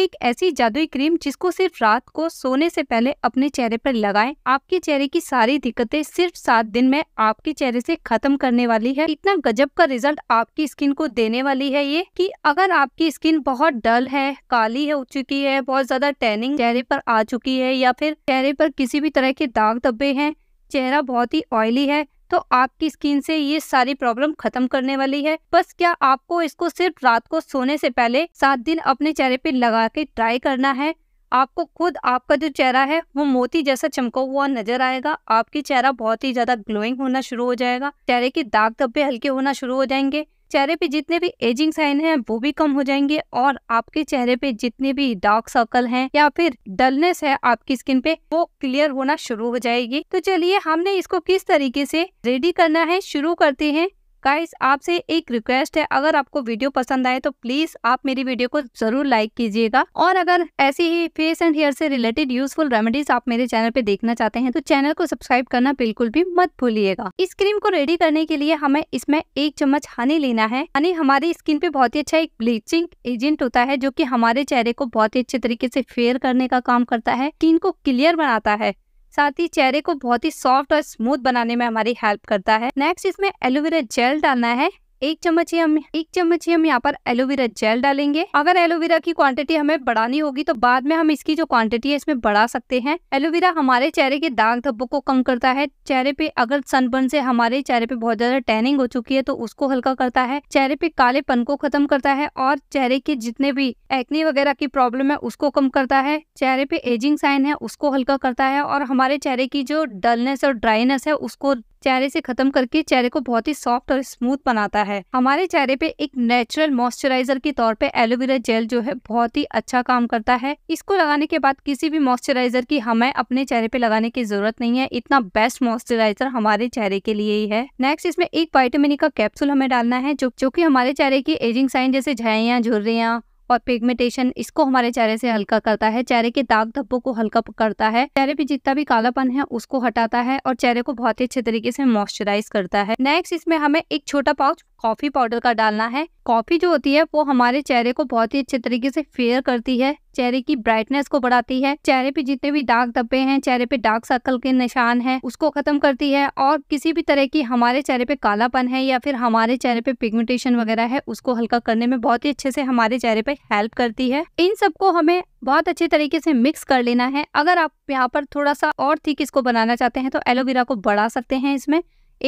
एक ऐसी जादुई क्रीम जिसको सिर्फ रात को सोने से पहले अपने चेहरे पर लगाएं आपके चेहरे की सारी दिक्कतें सिर्फ सात दिन में आपके चेहरे से खत्म करने वाली है इतना गजब का रिजल्ट आपकी स्किन को देने वाली है ये कि अगर आपकी स्किन बहुत डल है काली हो चुकी है बहुत ज्यादा टैनिंग चेहरे पर आ चुकी है या फिर चेहरे पर किसी भी तरह के दाग धब्बे है चेहरा बहुत ही ऑयली है तो आपकी स्किन से ये सारी प्रॉब्लम खत्म करने वाली है बस क्या आपको इसको सिर्फ रात को सोने से पहले सात दिन अपने चेहरे पे लगा के ट्राई करना है आपको खुद आपका जो चेहरा है वो मोती जैसा चमका हुआ नजर आएगा आपकी चेहरा बहुत ही ज्यादा ग्लोइंग होना शुरू हो जाएगा चेहरे के दाग धब्बे हल्के होना शुरू हो जाएंगे चेहरे पे जितने भी एजिंग साइन हैं वो भी कम हो जाएंगे और आपके चेहरे पे जितने भी डार्क सर्कल हैं या फिर डलनेस है आपकी स्किन पे वो क्लियर होना शुरू हो जाएगी तो चलिए हमने इसको किस तरीके से रेडी करना है शुरू करते हैं गाइस आपसे एक रिक्वेस्ट है अगर आपको वीडियो पसंद आए तो प्लीज आप मेरी वीडियो को जरूर लाइक कीजिएगा और अगर ऐसी ही फेस एंड हेयर से रिलेटेड यूजफुल रेमेडीज आप मेरे चैनल पे देखना चाहते हैं तो चैनल को सब्सक्राइब करना बिल्कुल भी मत भूलिएगा इस क्रीम को रेडी करने के लिए हमें इसमें एक चम्मच हनी लेना है हनी हमारी स्किन पे बहुत ही अच्छा एक ब्लीचिंग एजेंट होता है जो की हमारे चेहरे को बहुत ही अच्छे तरीके से फेयर करने का काम करता है स्किन को क्लियर बनाता है साथ ही चेहरे को बहुत ही सॉफ्ट और स्मूथ बनाने में हमारी हेल्प करता है नेक्स्ट इसमें एलोवेरा जेल डालना है एक चम्मच ही हम एक चम्मच ही हम यहाँ पर एलोवेरा जेल डालेंगे अगर एलोवेरा की क्वांटिटी हमें बढ़ानी होगी तो बाद में हम इसकी जो क्वांटिटी है इसमें बढ़ा सकते हैं एलोवेरा हमारे चेहरे के दाग धब्बों को कम करता है चेहरे पे अगर सनबर्न से हमारे चेहरे पे बहुत ज्यादा टैनिंग हो चुकी है तो उसको हल्का करता है चेहरे पे काले पन को खत्म करता है और चेहरे के जितने भी एक्ने वगैरह की प्रॉब्लम है उसको कम करता है चेहरे पे एजिंग साइन है उसको हल्का करता है और हमारे चेहरे की जो डलनेस और ड्राइनेस है उसको चेहरे से खत्म करके चेहरे को बहुत ही सॉफ्ट और स्मूथ बनाता है हमारे चेहरे पे एक नेचुरल मॉइस्चराइजर के तौर पे एलोवेरा जेल जो है बहुत ही अच्छा काम करता है इसको लगाने के बाद किसी भी मॉइस्चराइजर की हमें अपने चेहरे पे लगाने की जरूरत नहीं है इतना बेस्ट मॉइस्चराइजर हमारे चेहरे के लिए ही है नेक्स्ट इसमें एक वाइटामिन e का कैप्सूल हमें डालना है जो जो की हमारे चेहरे की एजिंग साइन जैसे झाइया झुर्रिया और पिगमेंटेशन इसको हमारे चेहरे से हल्का करता है चेहरे के दाग धब्बों को हल्का करता है चेहरे पे जितना भी कालापन है उसको हटाता है और चेहरे को बहुत ही अच्छे तरीके से मॉइस्चराइज करता है नेक्स्ट इसमें हमें एक छोटा पाउच कॉफी पाउडर का डालना है कॉफी जो होती है वो हमारे चेहरे को बहुत ही अच्छे तरीके से फेयर करती है चेहरे की ब्राइटनेस को बढ़ाती है चेहरे पे जितने भी दाग धब्बे हैं चेहरे पे डार्क सर्कल के निशान है उसको खत्म करती है और किसी भी तरह की हमारे चेहरे पे कालापन है या फिर हमारे चेहरे पे पिगमेंटेशन वगैरह है उसको हल्का करने में बहुत ही अच्छे से हमारे चेहरे पे हेल्प करती है इन सबको हमें बहुत अच्छे तरीके से मिक्स कर लेना है अगर आप यहाँ पर थोड़ा सा और थिक इसको बनाना चाहते हैं तो एलोवेरा को बढ़ा सकते हैं इसमें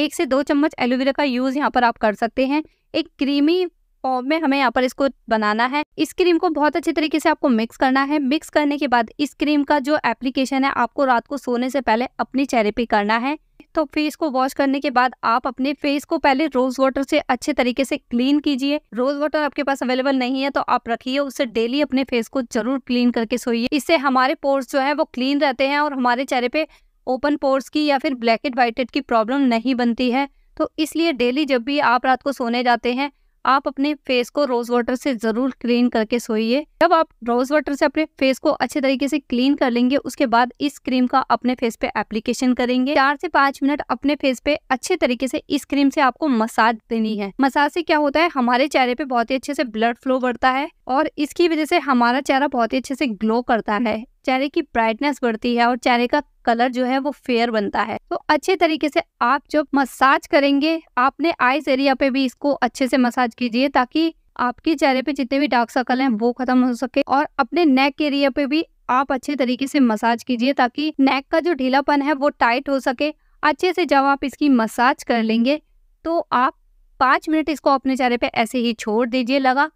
एक से दो चम्मच एलोवेरा का यूज़ यहाँ पर आप कर सकते हैं एक क्रीमी फॉर्म में हमें यहाँ पर इसको बनाना है इस क्रीम को बहुत अच्छे तरीके से आपको मिक्स करना है मिक्स करने के बाद इस क्रीम का जो एप्लीकेशन है आपको रात को सोने से पहले अपने चेहरे पे करना है तो फेस को वॉश करने के बाद आप अपने फेस को पहले रोज वाटर से अच्छे तरीके से क्लीन कीजिए रोज वाटर आपके पास अवेलेबल नहीं है तो आप रखिए उससे डेली अपने फेस को जरूर क्लीन करके सोइए इससे हमारे पोर्स जो है वो क्लीन रहते हैं और हमारे चेहरे पे ओपन पोर्स की या फिर ब्लैक एड की प्रॉब्लम नहीं बनती है तो इसलिए डेली जब भी आप रात को सोने जाते हैं आप अपने फेस को रोज वाटर से जरूर क्लीन करके सोइए जब आप रोज वाटर से अपने फेस को अच्छे तरीके से क्लीन कर लेंगे उसके बाद इस क्रीम का अपने फेस पे एप्लीकेशन करेंगे चार से पाँच मिनट अपने फेस पे अच्छे तरीके से इस क्रीम से आपको मसाज देनी है मसाज से क्या होता है हमारे चेहरे पे बहुत ही अच्छे से ब्लड फ्लो बढ़ता है और इसकी वजह से हमारा चेहरा बहुत ही अच्छे से ग्लो करता है चेहरे की ब्राइटनेस बढ़ती है और चेहरे का कलर जो है वो फेयर बनता है तो अच्छे तरीके से आप जब मसाज करेंगे आपने आईज एरिया पे भी इसको अच्छे से मसाज कीजिए ताकि आपके चेहरे पे जितने भी डार्क सर्कल हैं वो खत्म हो सके और अपने नेक एरिया पे भी आप अच्छे तरीके से मसाज कीजिए ताकि नेक का जो ढीलापन है वो टाइट हो सके अच्छे से जब आप इसकी मसाज कर लेंगे तो आप पाँच मिनट इसको अपने चेहरे पे ऐसे ही छोड़ दीजिए लगा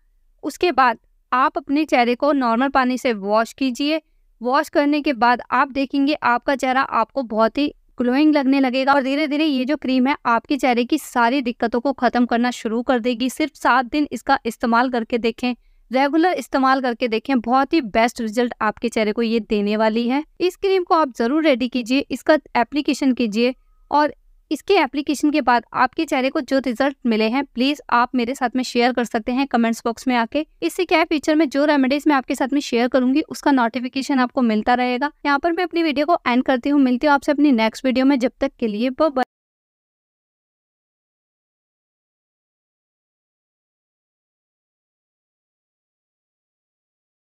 उसके बाद आप अपने चेहरे को नॉर्मल पानी से वॉश कीजिए वॉश करने के बाद आप देखेंगे आपका चेहरा आपको बहुत ही ग्लोइंग लगने लगेगा और धीरे धीरे ये जो क्रीम है आपके चेहरे की सारी दिक्कतों को ख़त्म करना शुरू कर देगी सिर्फ सात दिन इसका इस्तेमाल करके देखें रेगुलर इस्तेमाल करके देखें बहुत ही बेस्ट रिजल्ट आपके चेहरे को ये देने वाली है इस क्रीम को आप ज़रूर रेडी कीजिए इसका एप्लीकेशन कीजिए और इसके एप्लीकेशन के बाद आपके चेहरे को जो रिजल्ट मिले हैं प्लीज आप मेरे साथ में शेयर कर सकते हैं कमेंट्स बॉक्स में आके इससे क्या है फ्यूचर में जो रेमेडीज मैं आपके साथ में शेयर करूंगी उसका नोटिफिकेशन आपको मिलता रहेगा यहाँ पर मैं अपनी वीडियो को एंड करती हूँ मिलती हूँ आपसे अपनी नेक्स्ट वीडियो में जब तक के लिए